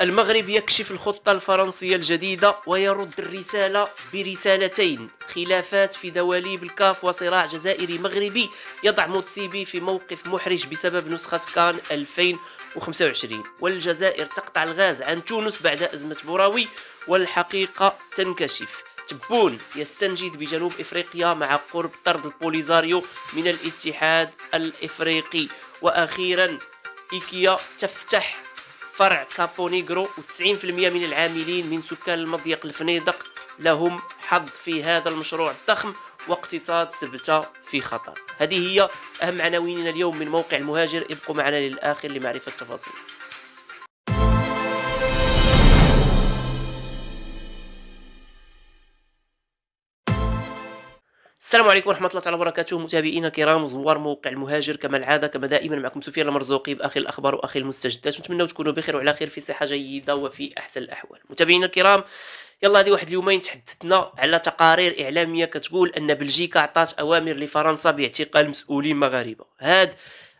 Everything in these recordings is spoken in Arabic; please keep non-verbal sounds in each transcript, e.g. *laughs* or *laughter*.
المغرب يكشف الخطة الفرنسية الجديدة ويرد الرسالة برسالتين خلافات في دواليب الكاف وصراع جزائري مغربي يضع موتسيبي في موقف محرج بسبب نسخة كان 2025 والجزائر تقطع الغاز عن تونس بعد أزمة بوراوي والحقيقة تنكشف تبون يستنجد بجنوب افريقيا مع قرب طرد البوليزاريو من الاتحاد الافريقي واخيرا ايكيا تفتح فرع كابو نيغرو و90% من العاملين من سكان المضيق الفنيدق لهم حظ في هذا المشروع الضخم واقتصاد سبتة في خطر هذه هي أهم عناويننا اليوم من موقع المهاجر ابقوا معنا للآخر لمعرفة التفاصيل السلام عليكم ورحمه الله تعالى وبركاته متابعينا الكرام وزوار موقع المهاجر كما العاده كما دائما معكم سفيان المرزوقي باخر الاخبار واخر المستجدات نتمنى تكونوا بخير وعلى خير في صحه جيده وفي احسن الاحوال متابعينا الكرام يلا هذه واحد اليومين تحدثنا على تقارير اعلاميه كتقول ان بلجيكا عطات اوامر لفرنسا باعتقال مسؤولين مغاربه هذا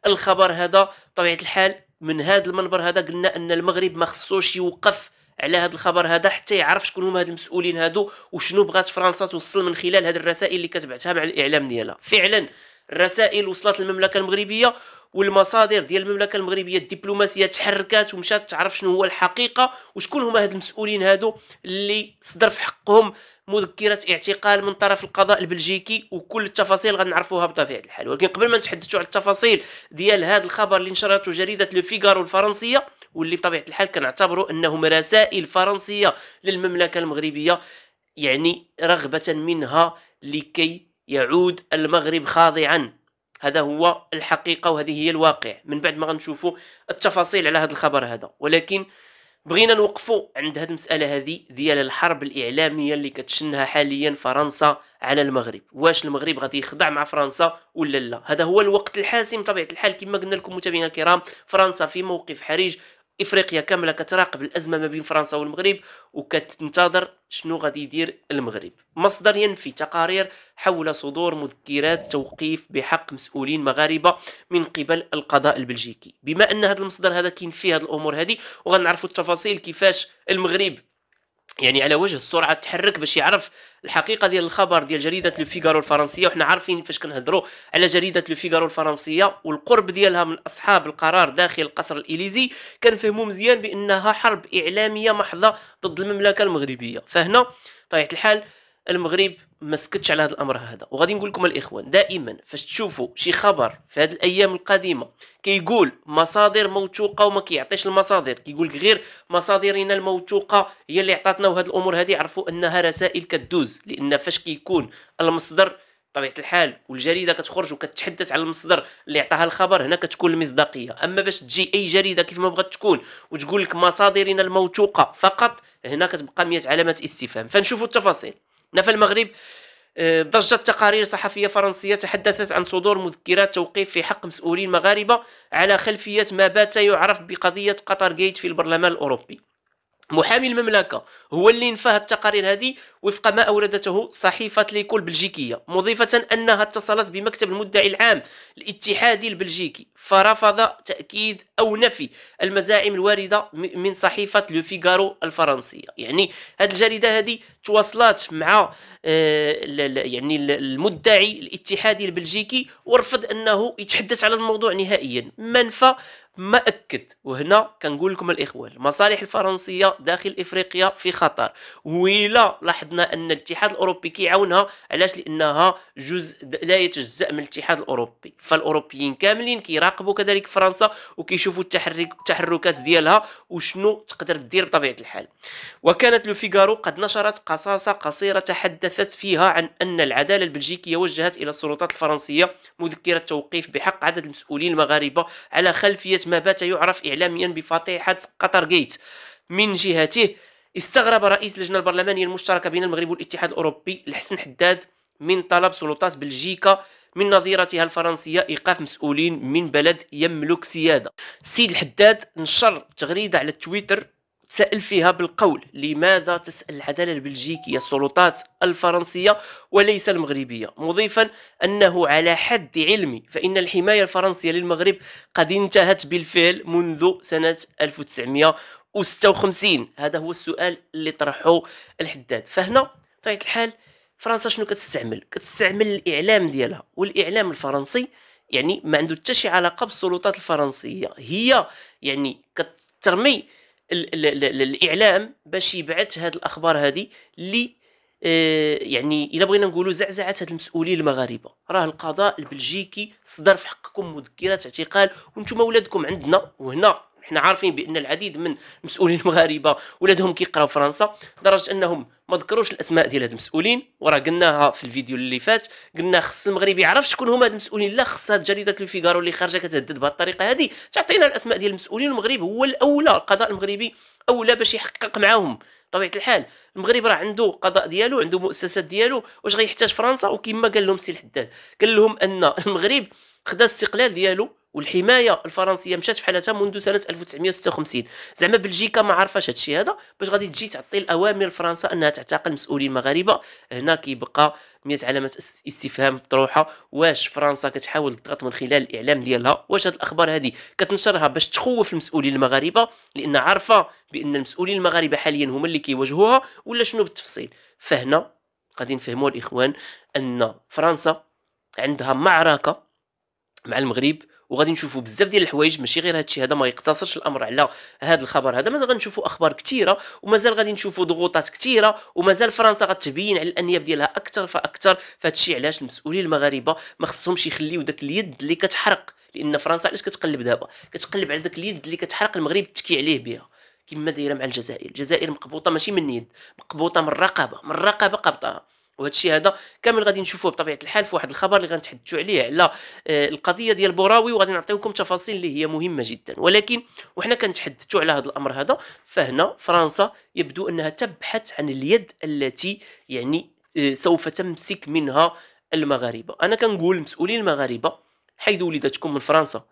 الخبر هذا بطبيعه الحال من هذا المنبر هذا قلنا ان المغرب ما خصوش يوقف على هذا الخبر هذا حتى يعرف شكون هما هاد المسؤولين هادو وشنو بغات فرنسا توصل من خلال هاد الرسائل اللي كتبعتها مع الاعلام ديالها فعلا الرسائل وصلت للمملكه المغربيه والمصادر ديال المملكه المغربيه الدبلوماسيه تحركات ومشات تعرف شنو هو الحقيقه وشكون هما هاد المسؤولين هادو اللي صدر في حقهم مذكره اعتقال من طرف القضاء البلجيكي وكل التفاصيل غنعرفوها بطبيعه الحال ولكن قبل ما نتحدثوا على التفاصيل ديال هذا الخبر اللي نشرته جريده لو فيغارو الفرنسيه واللي بطبيعه الحال كنعتبروا انهم رسائل فرنسيه للمملكه المغربيه يعني رغبه منها لكي يعود المغرب خاضعا هذا هو الحقيقه وهذه هي الواقع من بعد ما غنشوفوا التفاصيل على هذا الخبر هذا ولكن بغينا نوقفوا عند هذه المساله هذه ديال الحرب الاعلاميه اللي كتشنها حاليا فرنسا على المغرب واش المغرب غادي يخضع مع فرنسا ولا لا هذا هو الوقت الحاسم طبيعه الحال كما قلنا لكم متابعينا الكرام فرنسا في موقف حرج افريقيا كامله كتراقب الازمه ما بين فرنسا والمغرب وكتنتظر شنو غادي يدير المغرب مصدر ينفي تقارير حول صدور مذكرات توقيف بحق مسؤولين مغاربه من قبل القضاء البلجيكي بما ان هذا المصدر هذا كينفي هذه الامور هذه وغنعرفوا التفاصيل كيفاش المغرب يعني على وجه السرعه تحرك باش يعرف الحقيقه ديال الخبر ديال جريده لو فيغارو الفرنسيه وحنا عارفين فاش كنهضروا على جريده لو فيغارو الفرنسيه والقرب ديالها من اصحاب القرار داخل القصر الاليزي كنفهموا مزيان بانها حرب اعلاميه محضه ضد المملكه المغربيه فهنا طبيعه الحال المغرب ما سكتش على هذا الامر هذا وغادي نقول لكم الاخوان دائما فاش تشوفوا شي خبر في هذه الايام القديمه كيقول كي مصادر موثوقه وما كيعطيش المصادر كيقول كي غير مصادرنا الموثوقه هي اللي عطاتنا وهاد الامور هذه عرفوا انها رسائل كدوز لان فاش كيكون كي المصدر طبيعه الحال والجريده كتخرج وكتحدث على المصدر اللي عطاها الخبر هنا كتكون المصداقيه اما باش تجي اي جريده كيف ما بغات تكون وتقول لك مصادرنا الموثوقه فقط هنا كتبقى 100 علامه استفهام فنشوفوا التفاصيل نفى المغرب ضجت آه، تقارير صحفية فرنسية تحدثت عن صدور مذكرات توقيف في حق مسؤولين مغاربة على خلفية ما بات يعرف بقضية قطر جيت في البرلمان الأوروبي محامي المملكه هو اللي نفاه التقارير هذه وفق ما اوردته صحيفه ليكول البلجيكيه مضيفه انها اتصلت بمكتب المدعي العام الاتحادي البلجيكي فرفض تاكيد او نفي المزاعم الوارده من صحيفه لو فيغارو الفرنسيه يعني هذه الجريده هذه تواصلات مع آه، يعني المدعي الاتحادي البلجيكي ورفض انه يتحدث على الموضوع نهائيا ما نفى ما اكد وهنا كنقول لكم الاخوه المصالح الفرنسيه داخل افريقيا في خطر ويلا لاحظنا ان الاتحاد الاوروبي كيعاونها علاش لانها جزء لا يتجزا من الاتحاد الاوروبي فالاوروبيين كاملين كيراقبوا كذلك فرنسا وكيشوفوا التحرك التحركات ديالها وشنو تقدر دير بطبيعه الحال وكانت لو فيغارو قد نشرت قصاصه قصيره تحدثت فيها عن ان العداله البلجيكيه وجهت الى السلطات الفرنسيه مذكره توقيف بحق عدد المسؤولين المغاربه على خلفيه ما بات يعرف إعلاميا بفضيحة قطر جيت من جهته استغرب رئيس اللجنة البرلمانية المشتركة بين المغرب والاتحاد الأوروبي الحسن حداد من طلب سلطات بلجيكا من نظيرتها الفرنسية إيقاف مسؤولين من بلد يملك سيادة السيد الحداد نشر تغريدة على تويتر سأل فيها بالقول لماذا تسأل العدالة البلجيكية السلطات الفرنسية وليس المغربية مضيفا أنه على حد علمي فإن الحماية الفرنسية للمغرب قد انتهت بالفعل منذ سنة 1956 هذا هو السؤال اللي طرحه الحداد فهنا بطبيعة الحال فرنسا شنو كتستعمل كتستعمل الإعلام ديالها والإعلام الفرنسي يعني ما عنده حتى شي علاقه بالسلطات الفرنسيه هي يعني كترمي ال ال الاعلام باش يبعث هاد الاخبار هذه اللي اه يعني الا بغينا نقولوا زعزعه هاد المسؤولين المغاربه راه القضاء البلجيكي صدر في حقكم مذكره اعتقال وانتم ولادكم عندنا وهنا حنا عارفين بان العديد من المسؤولين المغاربه ولادهم كيقراو فرنسا لدرجه انهم ما ذكروش الاسماء ديال هاد المسؤولين وراه قلناها في الفيديو اللي فات قلنا خص المغرب يعرف شكون هما هاد المسؤولين لا خص هاد جريده الفيغارو اللي خارجه كتهدد بهاد الطريقه هادي تعطينا الاسماء ديال المسؤولين المغرب هو الاولى القضاء المغربي اولى باش يحقق معاهم طبيعه الحال المغرب راه عنده قضاء ديالو عنده مؤسسات ديالو واش غيحتاج فرنسا وكما قال لهم سي الحداد قال لهم ان المغرب خدا الاستقلال ديالو والحمايه الفرنسيه مشات في حالتها منذ سنه 1956 زعما بلجيكا ما عارفاش هادشي هذا باش غادي تجي تعطي الاوامر لفرنسا انها تعتقل المسؤولين المغاربه هنا كيبقى 100 علامه استفهام مطروحه واش فرنسا كتحاول تضغط من خلال الاعلام ديالها واش هاد الاخبار هذه كتنشرها باش تخوف المسؤولين المغاربه لان عارفه بان المسؤولين المغاربه حاليا هما اللي كيواجهوها ولا شنو بالتفصيل فهنا غادي نفهموا الاخوان ان فرنسا عندها معركه مع المغرب وغادي نشوفوا بزاف ديال الحوايج ماشي غير هادشي هذا ما يقتصرش الامر على هذا الخبر هذا مازال غنشوفوا اخبار كثيره ومازال غادي نشوفوا ضغوطات كثيره ومازال فرنسا غتبين على الانياب ديالها اكثر فاكثر فهادشي علاش المسؤولين المغاربه ما خصهمش يخليو داك اليد اللي كتحرق لان فرنسا علاش كتقلب دابا كتقلب على داك اليد اللي كتحرق المغرب تكي عليه بها كما دايره مع الجزائر الجزائر مقبوطه ماشي من يد مقبوطه من الرقبه من الرقبه قبطها وهذا الشيء هذا كامل غادي نشوفوه بطبيعه الحال في واحد الخبر اللي غنتحدثوا عليه على آه، القضيه ديال بوراوي وغادي نعطيكم تفاصيل اللي هي مهمه جدا ولكن وحنا كنتحدثوا على هذا الامر هذا فهنا فرنسا يبدو انها تبحث عن اليد التي يعني آه، سوف تمسك منها المغاربه انا كنقول مسؤولين المغاربه حيدوا وليداتكم من فرنسا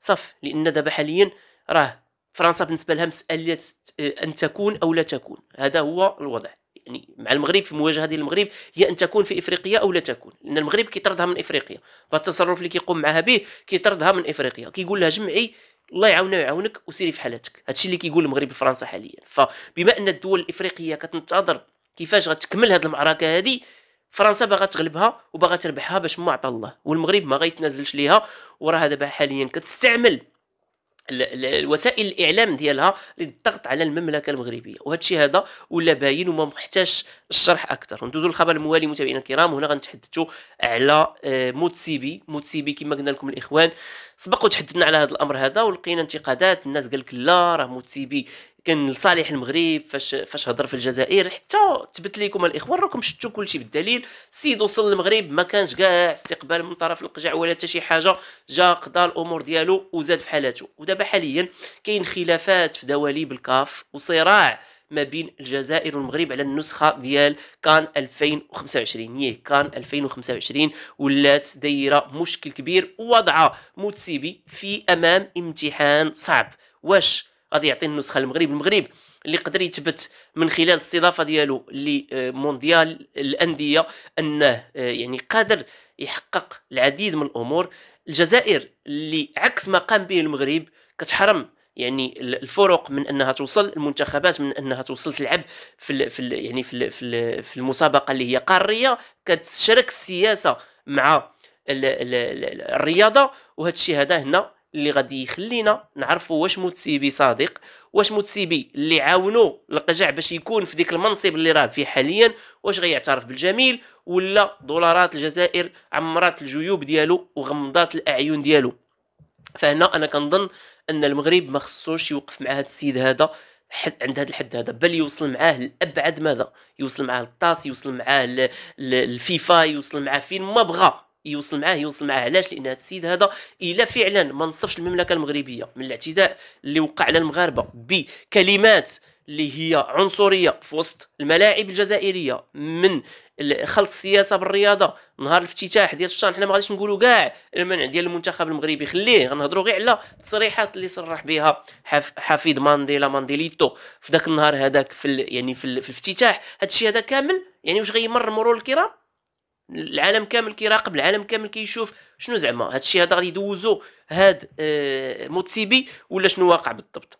صف لان دابا حاليا راه فرنسا بالنسبه لها مساله آه، ان تكون او لا تكون هذا هو الوضع يعني مع المغرب في مواجهه ديال المغرب هي ان تكون في افريقيا او لا تكون لان المغرب كيطردها من افريقيا فالتصرف اللي كيقوم معها به كيطردها من افريقيا كيقول لها جمعي الله يعاونها ويعاونك وسيري في حالتك هادشي اللي كيقول المغرب لفرنسا حاليا فبما ان الدول الافريقيه كتنتظر كيفاش غتكمل هاد المعركه هادي فرنسا باغا تغلبها وباغا تربحها باش ما عطا الله والمغرب ما غيتنازلش ليها وراها دابا حاليا كتستعمل الوسائل الاعلام ديالها للضغط على المملكه المغربيه وهذا الشيء هذا ولا باين وما محتاج الشرح اكثر ندوزو للخبر الموالي متابعينا الكرام هنا غنتحدثوا على آه، موتسيبي موتسيبي كما قلنا لكم الاخوان سبق وتحدثنا على هذا الامر هذا ولقينا انتقادات الناس قال لك لا راه موتسيبي كان لصالح المغرب فاش فاش هضر في الجزائر حتى تبت لكم الاخوان راكم شفتوا كلشي بالدليل السيد وصل للمغرب ما كانش كاع استقبال من طرف القجع ولا حتى شي حاجه جا قضى الامور ديالو وزاد في حالته ودابا حاليا كاين خلافات في دواليب الكاف وصراع ما بين الجزائر والمغرب على النسخه ديال كان 2025 هي كان 2025 ولات دايره مشكل كبير ووضع موتسيبي في امام امتحان صعب واش غادي يعطي النسخه للمغرب المغرب اللي قدر يثبت من خلال الاستضافه ديالو لمونديال الانديه انه آه، يعني قادر يحقق العديد من الامور الجزائر اللي عكس ما قام به المغرب كتحرم يعني الفرق من انها توصل المنتخبات من انها توصل تلعب في في يعني في في, في المسابقه اللي هي قاريه كتشارك السياسه مع الرياضه وهذا الشيء هذا هنا اللي غادي يخلينا نعرفوا واش متسيبي صادق واش متسيبي اللي عاونو القجع باش يكون في ديك المنصب اللي راه فيه حاليا واش غيعترف بالجميل ولا دولارات الجزائر عمرات الجيوب ديالو وغمضات الاعين ديالو فهنا انا كنظن ان المغرب ما خصوش يوقف مع هذا السيد هذا حد عند هذا الحد هذا بل يوصل معاه لابعد ماذا يوصل معاه للطاس يوصل معاه للفيفا يوصل معاه فين ما بغى يوصل معاه يوصل معاه علاش لان هذا السيد هذا الا فعلا ما نصفش المملكه المغربيه من الاعتداء اللي وقع على المغاربه بكلمات اللي هي عنصريه في وسط الملاعب الجزائريه من خلط السياسه بالرياضه نهار الافتتاح ديال الشان حنا ما غاديش نقولوا كاع المنع ديال المنتخب المغربي خليه غنهضروا غير على التصريحات اللي صرح بها حف حفيد مانديلا مانديليتو في ذاك النهار هذاك في يعني في, الافتتاح هذا الشيء هذا كامل يعني واش غيمر مرور الكرام العالم كامل كيراقب العالم كامل كيشوف شنو زعما هادشي هذا غادي يدوزو هاد آه موتسيبي ولا شنو واقع بالضبط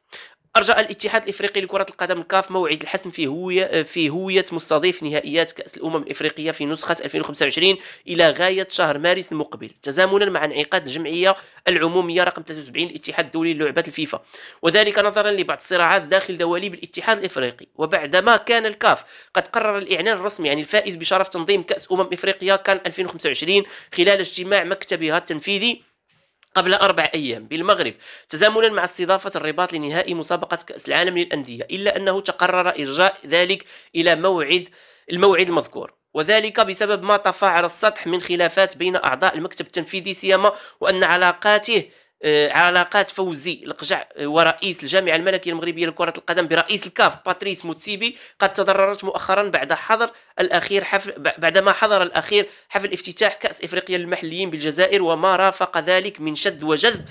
ارجى الاتحاد الافريقي لكره القدم الكاف موعد الحسم في هويه في هويه مستضيف نهائيات كاس الامم الافريقيه في نسخه 2025 الى غايه شهر مارس المقبل تزامنا مع انعقاد الجمعيه العموميه رقم 73 الاتحاد الدولي للعبات الفيفا وذلك نظرا لبعض الصراعات داخل دواليب الاتحاد الافريقي وبعدما كان الكاف قد قرر الاعلان الرسمي عن الفائز بشرف تنظيم كاس امم افريقيا كان 2025 خلال اجتماع مكتبها التنفيذي قبل أربع أيام بالمغرب تزامنا مع استضافة الرباط لنهائي مسابقة كأس العالم للأندية إلا أنه تقرر إرجاء ذلك إلى موعد الموعد المذكور وذلك بسبب ما طفى على السطح من خلافات بين أعضاء المكتب التنفيذي سيما وأن علاقاته آه، علاقات فوزي القجع آه، ورئيس الجامعه الملكيه المغربيه لكره القدم برئيس الكاف باتريس موتسيبي قد تضررت مؤخرا بعد حضر الاخير حفل بعدما حضر الاخير حفل افتتاح كاس افريقيا للمحليين بالجزائر وما رافق ذلك من شد وجذب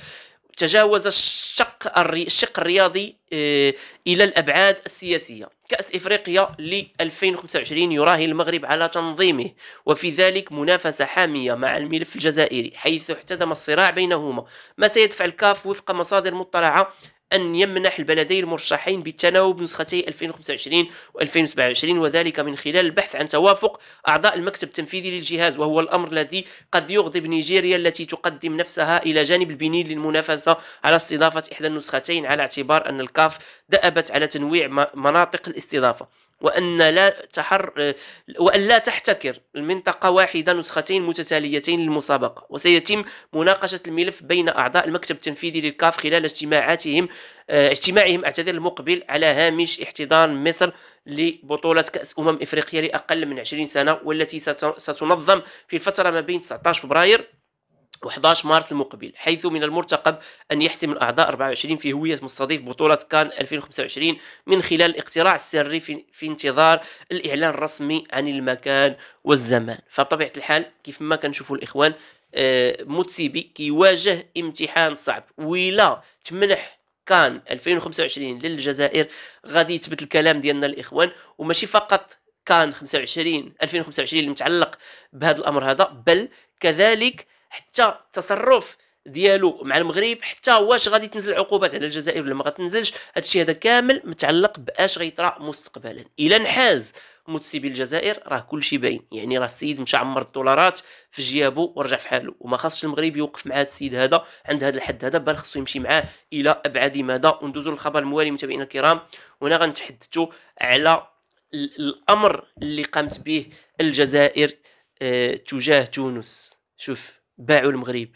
تجاوز الشق الشق الرياضي آه، الى الابعاد السياسيه كاس افريقيا ل 2025 يراهن المغرب على تنظيمه وفي ذلك منافسه حاميه مع الملف الجزائري حيث احتدم الصراع بينهما ما سيدفع الكاف وفق مصادر مطلعه أن يمنح البلدين المرشحين بالتناوب نسختي 2025 و2027 وذلك من خلال البحث عن توافق أعضاء المكتب التنفيذي للجهاز وهو الأمر الذي قد يغضب نيجيريا التي تقدم نفسها إلى جانب البنين للمنافسة على استضافة إحدى النسختين على اعتبار أن الكاف دأبت على تنويع مناطق الاستضافة وأن لا تحر وأن لا تحتكر المنطقة واحدة نسختين متتاليتين للمسابقة وسيتم مناقشة الملف بين أعضاء المكتب التنفيذي للكاف خلال اجتماعاتهم آه، اجتماعهم اعتذر المقبل على هامش احتضان مصر لبطولة كأس أمم إفريقيا لأقل من 20 سنة والتي ستنظم في الفترة ما بين 19 فبراير و11 مارس المقبل حيث من المرتقب أن يحسم الأعضاء 24 في هوية مستضيف بطولة كان 2025 من خلال الاقتراع السري في, انتظار الإعلان الرسمي عن المكان والزمان فبطبيعة الحال كيف ما كنشوفوا الإخوان آه، موتسيبي كيواجه امتحان صعب ولا تمنح كان 2025 للجزائر غادي يثبت الكلام ديالنا الاخوان وماشي فقط كان 25 2025 المتعلق بهذا الامر هذا بل كذلك حتى التصرف ديالو مع المغرب حتى واش غادي تنزل عقوبات على الجزائر ولا ما غتنزلش هادشي هذا كامل متعلق باش غيطرا مستقبلا الى نحاز متسبي الجزائر راه كلشي باين يعني راه السيد مشى عمر الدولارات في جيابو ورجع في حاله وما خاصش المغرب يوقف مع هذا السيد هذا عند هذا الحد هذا بل خصو يمشي معاه الى ابعد مدى وندوزو للخبر الموالي متابعينا الكرام وهنا غنتحدثوا على الامر اللي قامت به الجزائر آه، تجاه تونس شوف باعوا المغرب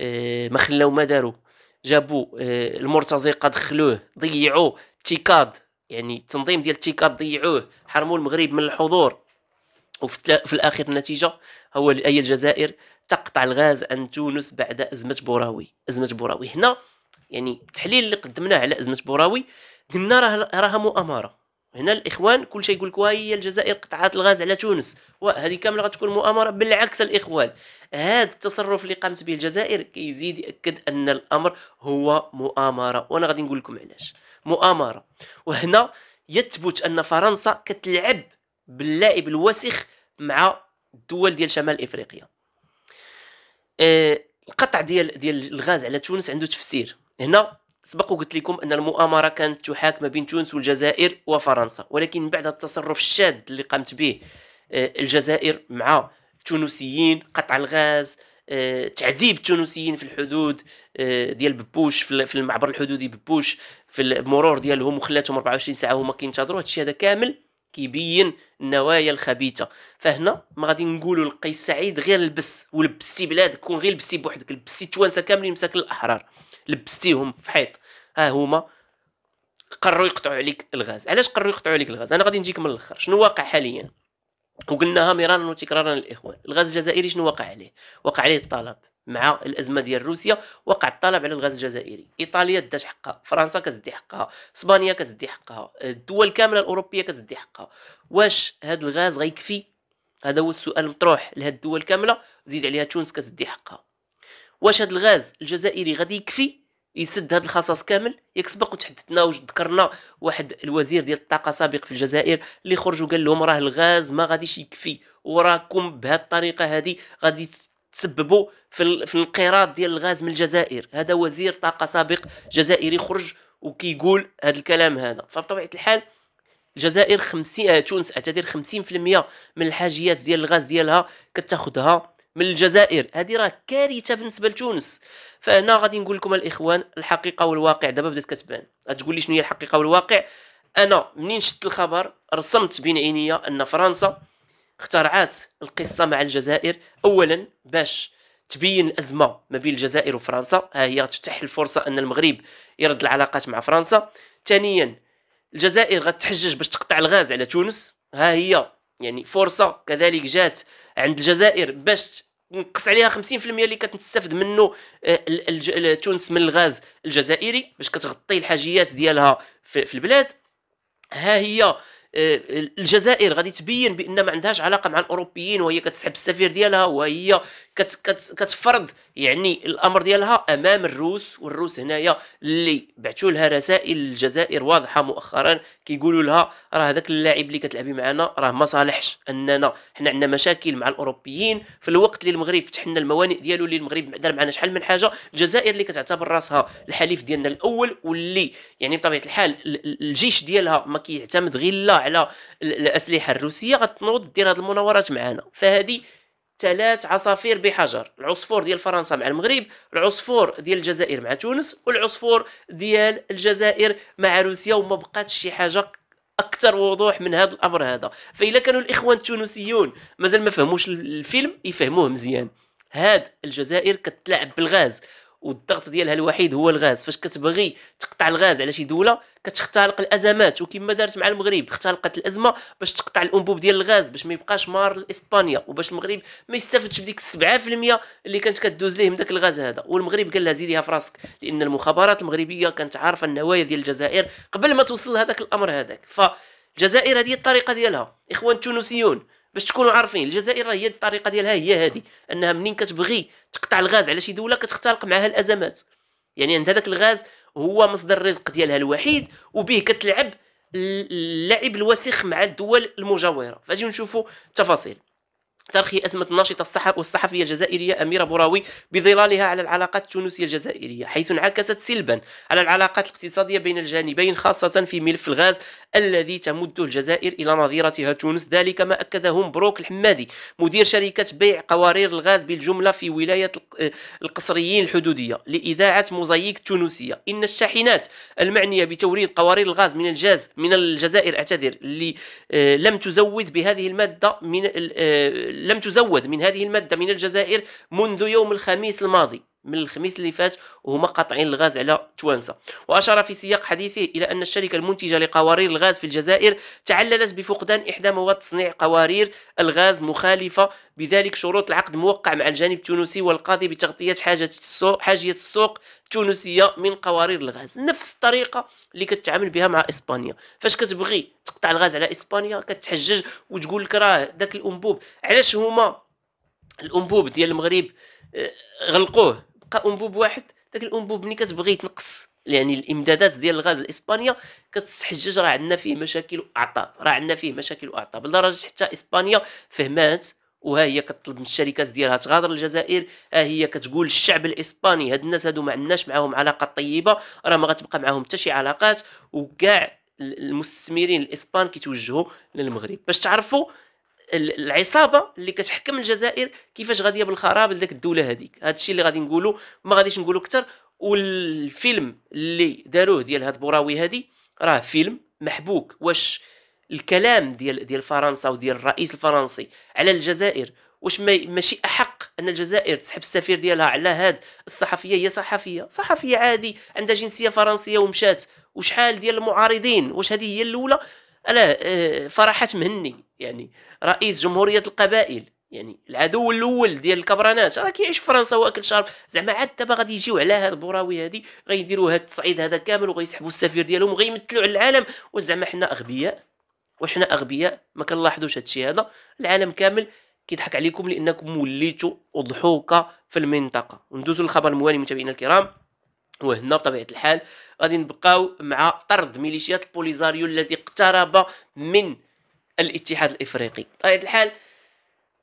آه، ما خلاو ما داروا جابوا آه، المرتزقه دخلوه ضيعوه التيكاد يعني التنظيم ديال التيكاد ضيعوه حرموا المغرب من الحضور وفي الاخر النتيجه هو اي الجزائر تقطع الغاز عن تونس بعد ازمه بوراوي ازمه بوراوي هنا يعني التحليل اللي قدمناه على ازمه بوراوي قلنا راه راها مؤامره هنا الاخوان كل شيء يقول لك هي الجزائر قطعات الغاز على تونس وهذه كامله غتكون مؤامره بالعكس الاخوان هذا التصرف اللي قامت به الجزائر كيزيد ياكد ان الامر هو مؤامره وانا غادي نقول لكم علاش مؤامره وهنا يثبت ان فرنسا كتلعب باللاعب الوسخ مع الدول ديال شمال افريقيا آه، القطع ديال ديال الغاز على تونس عنده تفسير هنا سبق وقلت لكم ان المؤامره كانت تحاك ما بين تونس والجزائر وفرنسا ولكن بعد التصرف الشاذ اللي قامت به آه، الجزائر مع التونسيين قطع الغاز آه، تعذيب التونسيين في الحدود آه، ديال ببوش في المعبر الحدودي ببوش في المرور ديالهم وخلاتهم 24 ساعه هما كينتظروا هادشي هذا كامل كيبين النوايا الخبيثه فهنا ما غادي نقولوا القيس سعيد غير لبس ولبستي بلادك كون غير لبستي بوحدك لبستي التوانسه كاملين مساكن الاحرار لبستيهم في حيط ها هما قرروا يقطعوا عليك الغاز علاش قرروا يقطعوا عليك الغاز انا غادي نجيك من الاخر شنو واقع حاليا وقلناها مرارا وتكرارا للاخوان الغاز الجزائري شنو واقع عليه وقع عليه الطلب مع الازمه ديال روسيا وقع الطلب على الغاز الجزائري ايطاليا دات حقها فرنسا كتدي حقها اسبانيا كتدي حقها الدول كامله الاوروبيه كتدي حقها واش هذا الغاز غيكفي هذا هو السؤال المطروح لهاد الدول كامله زيد عليها تونس كتدي حقها واش هذا الغاز الجزائري غادي يكفي يسد هذا الخصاص كامل ياك سبق وتحدثنا وذكرنا واحد الوزير ديال الطاقه سابق في الجزائر اللي خرج وقال لهم راه الغاز ما غاديش يكفي وراكم بهذه الطريقه هذه غادي تسببوا في في الانقراض ديال الغاز من الجزائر هذا وزير طاقه سابق جزائري خرج وكيقول هذا الكلام هذا فبطبيعه الحال الجزائر 50 تونس اعتذر 50% من الحاجيات ديال الغاز ديالها كتاخذها من الجزائر هذه راه كارثه بالنسبه لتونس فهنا غادي نقول لكم الاخوان الحقيقه والواقع دابا بدات كتبان تقول لي شنو هي الحقيقه والواقع انا منين شفت الخبر رسمت بين عينيا ان فرنسا اخترعات القصه مع الجزائر اولا باش تبين الازمه ما بين الجزائر وفرنسا ها هي تفتح الفرصه ان المغرب يرد العلاقات مع فرنسا ثانيا الجزائر غتحجج باش تقطع الغاز على تونس ها هي يعني فرصه كذلك جات عند الجزائر باش نقص عليها 50% اللي كتستافد منه آه، تونس من الغاز الجزائري باش كتغطي الحاجيات ديالها في البلاد ها هي آه، الجزائر غادي تبين بان ما عندهاش علاقه مع الاوروبيين وهي كتسحب السفير ديالها وهي كت كت كتفرض يعني الامر ديالها امام الروس والروس هنايا اللي بعثوا لها رسائل الجزائر واضحه مؤخرا كيقولوا لها راه هذاك اللاعب اللي كتلعبي معنا راه ما صالحش اننا حنا عندنا مشاكل مع الاوروبيين في الوقت اللي المغرب فتح لنا الموانئ ديالو اللي المغرب دار معنا شحال من حاجه الجزائر اللي كتعتبر راسها الحليف ديالنا الاول واللي يعني بطبيعه الحال الجيش ديالها ما كيعتمد غير لا على الاسلحه الروسيه غتنوض دير هذه المناورات معنا فهذه ثلاث عصافير بحجر العصفور ديال فرنسا مع المغرب العصفور ديال الجزائر مع تونس والعصفور ديال الجزائر مع روسيا وما بقاتش شي حاجه اكثر وضوح من هذا الامر هذا فإلا كانوا الاخوان التونسيون مازال ما فهموش الفيلم يفهموه مزيان هاد الجزائر كتلعب بالغاز والضغط ديالها الوحيد هو الغاز فاش كتبغي تقطع الغاز على شي دوله كتختلق الازمات وكما دارت مع المغرب اختلقت الازمه باش تقطع الانبوب ديال الغاز باش ما يبقاش مار لاسبانيا وباش المغرب ما يستافدش بديك 7% اللي كانت كدوز ليه من داك الغاز هذا والمغرب قال لها زيديها في راسك لان المخابرات المغربيه كانت عارفه النوايا ديال الجزائر قبل ما توصل لهذاك الامر هذاك فالجزائر هذه الطريقه ديالها اخوان التونسيون باش تكونوا عارفين الجزائر هي الطريقه ديالها هي هذه انها منين كتبغي تقطع الغاز على شي دوله كتختلق معها الازمات يعني عند هذاك الغاز هو مصدر الرزق ديالها الوحيد وبه كتلعب اللعب الوسيخ مع الدول المجاوره فاجي نشوفوا التفاصيل ترخي أزمة الناشطة والصحفية الجزائرية أميرة بوراوي بظلالها على العلاقات التونسية الجزائرية حيث انعكست سلبا على العلاقات الاقتصادية بين الجانبين خاصة في ملف الغاز الذي تمده الجزائر إلى نظيرتها تونس ذلك ما أكده مبروك الحمادي مدير شركة بيع قوارير الغاز بالجملة في ولاية القصريين الحدودية لإذاعة موزايك التونسية إن الشاحنات المعنية بتوريد قوارير الغاز من الجاز من الجزائر أعتذر آه، لم تزود بهذه المادة من آه، لم تزود من هذه المادة من الجزائر منذ يوم الخميس الماضي من الخميس اللي فات وهما قاطعين الغاز على توانسه واشار في سياق حديثه الى ان الشركه المنتجه لقوارير الغاز في الجزائر تعللت بفقدان احدى مواد تصنيع قوارير الغاز مخالفه بذلك شروط العقد موقع مع الجانب التونسي والقاضي بتغطيه حاجه السوق حاجيه السوق التونسيه من قوارير الغاز نفس الطريقه اللي كتعامل بها مع اسبانيا فاش كتبغي تقطع الغاز على اسبانيا كتحجج وتقول لك راه داك الانبوب علاش هما الانبوب ديال المغرب آه، غلقوه بقى انبوب واحد داك الانبوب ملي كتبغي تنقص يعني الامدادات ديال الغاز الاسبانيا كتستحجج راه عندنا فيه مشاكل واعطاب راه عندنا فيه مشاكل واعطاب لدرجه حتى اسبانيا فهمات وها هي كطلب من الشركات ديالها تغادر الجزائر ها هي كتقول الشعب الاسباني هاد الناس هادو ما عندناش معاهم علاقه طيبه راه ما غتبقى معاهم حتى شي علاقات وكاع المستثمرين الاسبان كيتوجهوا للمغرب باش تعرفوا العصابه اللي كتحكم الجزائر كيفاش غاديه بالخراب لذاك الدوله هذيك هذا الشيء اللي غادي نقولو ما غاديش نقولو اكثر والفيلم اللي داروه ديال هاد بوراوي هادي راه فيلم محبوك واش الكلام ديال ديال فرنسا وديال الرئيس الفرنسي على الجزائر واش ماشي احق ان الجزائر تسحب السفير ديالها على هاد الصحفيه هي صحفيه صحفيه عادي عندها جنسيه فرنسيه ومشات وشحال ديال المعارضين واش هذه هي الاولى انا آه، فرحت مهني يعني رئيس جمهوريه القبائل يعني العدو الاول ديال الكبرانات راه كيعيش في فرنسا واكل شرب زعما عاد دابا غادي يجيو على هاد البراوي هادي غيديروا هاد التصعيد هذا كامل وغيسحبوا السفير ديالهم وغيمثلوا على العالم وزعما حنا اغبياء واش حنا اغبياء ما كنلاحظوش هادشي هذا العالم كامل كيضحك عليكم لانكم وليتوا اضحوكه في المنطقه وندوزوا للخبر الموالي متابعينا الكرام وهنا بطبيعه الحال غادي نبقاو مع طرد ميليشيات البوليزاريو الذي اقترب من الاتحاد الافريقي بطبيعه الحال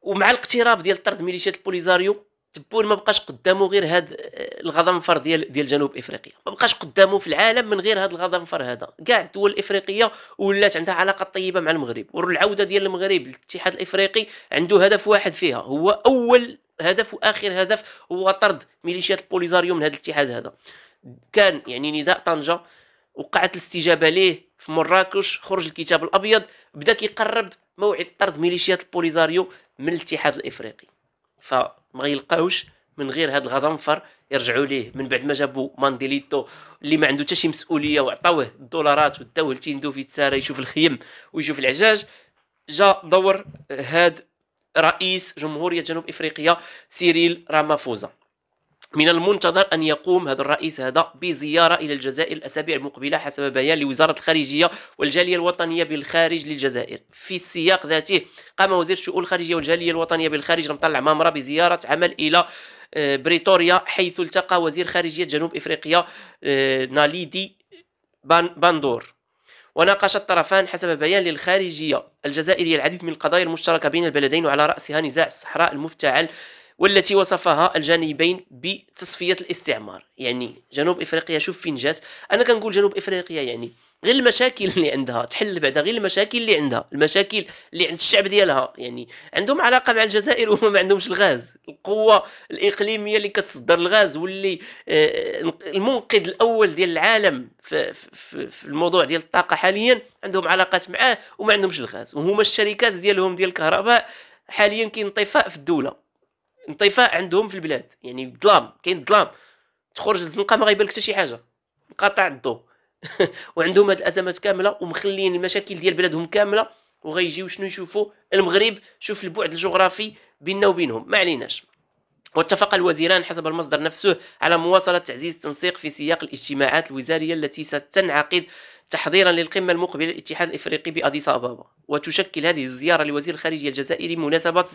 ومع الاقتراب ديال طرد ميليشيات البوليزاريو تبون ما بقاش قدامه غير هاد آه، الغضنفر ديال ديال جنوب افريقيا ما بقاش قدامه في العالم من غير هاد الغضنفر هذا كاع الدول الافريقيه ولات عندها علاقه طيبه مع المغرب والعوده ديال المغرب للاتحاد الافريقي عنده هدف واحد فيها هو اول هدف واخر هدف هو طرد ميليشيات البوليزاريو من هذا الاتحاد هذا كان يعني نداء طنجه وقعت الاستجابه ليه في مراكش خرج الكتاب الابيض بدا كيقرب موعد طرد ميليشيات البوليزاريو من الاتحاد الافريقي فما يلقاوش من غير هذا الغضنفر يرجعوا ليه من بعد ما جابوا مانديليتو اللي ما عنده حتى شي مسؤوليه وعطاوه الدولارات وداوه في تسارى يشوف الخيم ويشوف العجاج جا دور هاد رئيس جمهوريه جنوب افريقيا سيريل رامافوزا من المنتظر أن يقوم هذا الرئيس هذا بزيارة إلى الجزائر الأسابيع المقبلة حسب بيان لوزارة الخارجية والجالية الوطنية بالخارج للجزائر في السياق ذاته قام وزير الشؤون الخارجية والجالية الوطنية بالخارج رمطان العمامرة بزيارة عمل إلى آه، بريتوريا حيث التقى وزير خارجية جنوب إفريقيا آه، ناليدي باندور وناقش الطرفان حسب بيان للخارجية الجزائرية العديد من القضايا المشتركة بين البلدين وعلى رأسها نزاع الصحراء المفتعل والتي وصفها الجانبين بتصفية الاستعمار يعني جنوب إفريقيا شوف فين جات أنا كنقول جنوب إفريقيا يعني غير المشاكل اللي عندها تحل بعدا غير المشاكل اللي عندها المشاكل اللي عند الشعب ديالها يعني عندهم علاقه مع الجزائر وما ما عندهمش الغاز القوه الاقليميه اللي كتصدر الغاز واللي آه، المنقذ الاول ديال العالم في, في, في الموضوع ديال الطاقه حاليا عندهم علاقات معاه وما عندهمش الغاز وهما الشركات ديالهم ديال الكهرباء حاليا كاين طفاء في الدوله انطفاء عندهم في البلاد يعني ظلام كاين ظلام تخرج الزنقه ما غيبان لك حتى شي حاجه انقطع الضوء *laughs* وعندهم هاد الازمات كامله ومخليين المشاكل ديال بلادهم كامله وغيجيو شنو يشوفوا المغرب شوف البعد الجغرافي بيننا وبينهم ما عليناش واتفق الوزيران حسب المصدر نفسه على مواصلة تعزيز التنسيق في سياق الاجتماعات الوزارية التي ستنعقد تحضيرا للقمة المقبلة للاتحاد الإفريقي بأديس أبابا وتشكل هذه الزيارة لوزير الخارجية الجزائري مناسبة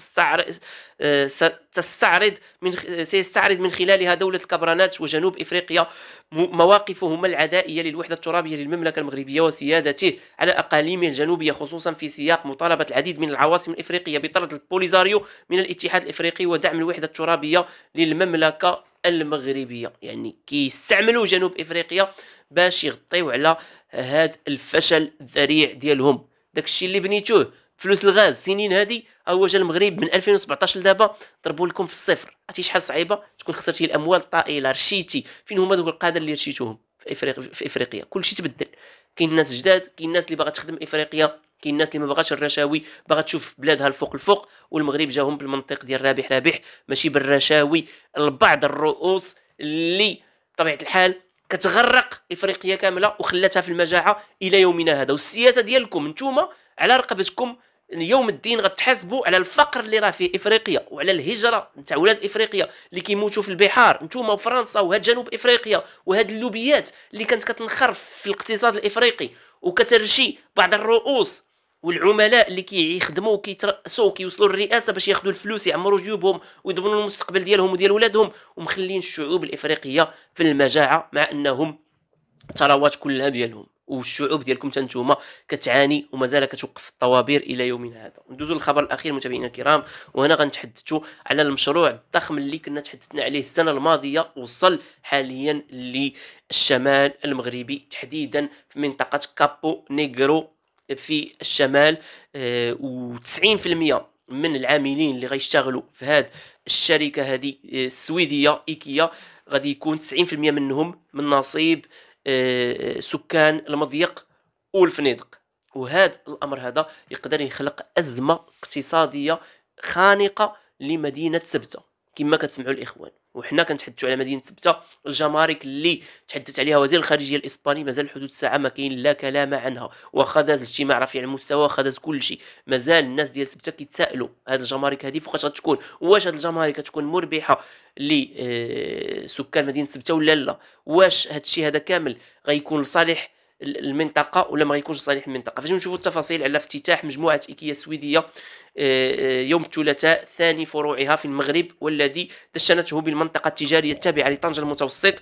آه، تستعرض من آه، سيستعرض من خلالها دولة الكبرانات وجنوب إفريقيا مواقفهما العدائية للوحدة الترابية للمملكة المغربية وسيادته على أقاليمه الجنوبية خصوصا في سياق مطالبة العديد من العواصم الإفريقية بطرد البوليزاريو من الاتحاد الإفريقي ودعم الوحدة الترابية للمملكة المغربيه يعني كيستعملوا جنوب افريقيا باش يغطيو على هذا الفشل الذريع ديالهم داك الشيء اللي بنيتوه فلوس الغاز سنين هادي هو جا المغرب من 2017 لدابا ضربوا لكم في الصفر عرفتي شحال صعيبه تكون خسرتي الاموال الطائله رشيتي فين هما دوك القاده اللي رشيتوهم في افريقيا في افريقيا كلشي تبدل كاين ناس جداد كاين ناس اللي باغا تخدم افريقيا كاين الناس اللي ما باغاش الرشاوي باغا تشوف بلادها الفوق الفوق والمغرب جاهم بالمنطق ديال رابح رابح ماشي بالرشاوي لبعض الرؤوس اللي بطبيعه الحال كتغرق افريقيا كامله وخلاتها في المجاعه الى يومنا هذا والسياسه ديالكم نتوما على رقبتكم يوم الدين غتحاسبوا على الفقر اللي راه في افريقيا وعلى الهجره نتاع ولاد افريقيا اللي كيموتوا في البحار نتوما وفرنسا وهاد جنوب افريقيا وهاد اللوبيات اللي كانت كتنخر في الاقتصاد الافريقي وكترشي بعض الرؤوس والعملاء اللي كيخدموا وكيترأسوا وكيوصلوا للرئاسه باش ياخذوا الفلوس يعمروا جيوبهم ويضمنوا المستقبل ديالهم وديال ولادهم ومخلين الشعوب الافريقيه في المجاعه مع انهم ثروات كلها ديالهم والشعوب ديالكم تنتوما كتعاني ومازال كتوقف الطوابير الى يومنا هذا ندوزو للخبر الاخير متابعينا الكرام وهنا غنتحدثوا على المشروع الضخم اللي كنا تحدثنا عليه السنه الماضيه وصل حاليا للشمال المغربي تحديدا في منطقه كابو نيغرو في الشمال آه، و90% من العاملين اللي غيشتغلوا في هاد الشركه هذه آه، السويديه ايكيا غادي يكون 90% منهم من نصيب آه، سكان المضيق والفنيدق وهذا الامر هذا يقدر يخلق ازمه اقتصاديه خانقه لمدينه سبته كما كتسمعوا الاخوان وحنا كنتحدثوا على مدينه سبته الجمارك اللي تحدث عليها وزير الخارجيه الاسباني مازال حدود الساعه ما كاين لا كلام عنها واخا داز اجتماع رفيع المستوى واخا داز كلشي مازال الناس ديال سبته كيتسائلوا هاد الجمارك هادي فوقاش غتكون واش هاد الجمارك غتكون مربحه لسكان آه، مدينه سبته ولا لا واش الشيء هذا كامل غيكون لصالح المنطقه ولا ما غيكونش صالح المنطقه فاش نشوفوا التفاصيل على افتتاح مجموعه ايكيا السويديه آه، آه، يوم الثلاثاء ثاني فروعها في المغرب والذي دشنته بالمنطقه التجاريه التابعه لطنجه المتوسط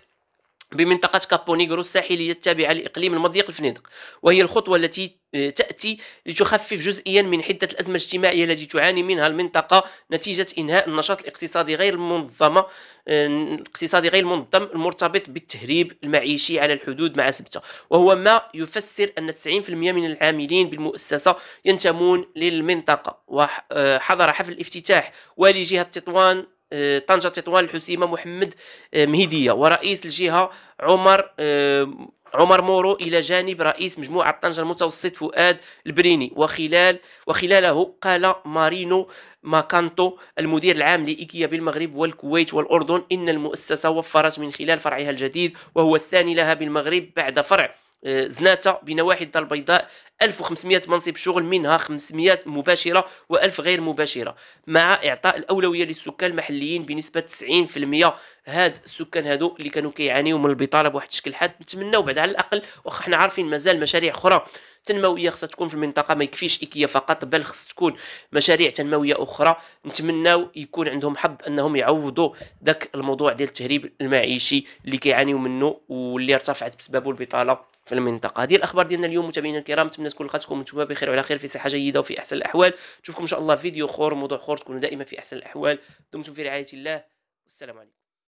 بمنطقة كابونيغرو الساحلية التابعة لإقليم المضيق الفنيدق وهي الخطوة التي آه، تأتي لتخفف جزئيا من حدة الأزمة الاجتماعية التي تعاني منها المنطقة نتيجة إنهاء النشاط الاقتصادي غير المنظمة آه، الاقتصادي غير المنظم المرتبط بالتهريب المعيشي على الحدود مع سبتة وهو ما يفسر أن 90% من العاملين بالمؤسسة ينتمون للمنطقة وحضر آه، حفل افتتاح والي جهة تطوان آه، طنجه تطوان الحسيمه محمد آه، مهديه ورئيس الجهه عمر آه، عمر مورو الى جانب رئيس مجموعه طنجه المتوسط فؤاد البريني وخلال وخلاله قال مارينو ماكانتو المدير العام لإيكيا بالمغرب والكويت والأردن إن المؤسسة وفرت من خلال فرعها الجديد وهو الثاني لها بالمغرب بعد فرع آه، زناتة بنواحي الدار البيضاء 1500 منصب شغل منها 500 مباشرة و1000 غير مباشرة مع إعطاء الأولوية للسكان المحليين بنسبة 90% هاد السكان هادو اللي كانوا كيعانيو من البطالة بواحد الشكل حاد نتمناو بعد على الأقل واخا حنا عارفين مازال مشاريع أخرى تنمويه خصها تكون في المنطقه ما يكفيش ايكيا فقط بل خص تكون مشاريع تنمويه اخرى نتمناو يكون عندهم حظ انهم يعوضوا ذاك الموضوع ديال التهريب المعيشي اللي كيعانيو منه واللي ارتفعت بسببه البطاله في المنطقه هذه الاخبار ديالنا اليوم متابعينا الكرام نتمنى تكون لقاتكم نتوما بخير وعلى خير في صحه جيده وفي احسن الاحوال نشوفكم ان شاء الله في فيديو اخر موضوع اخر تكونوا دائما في احسن الاحوال دمتم في رعايه الله والسلام عليكم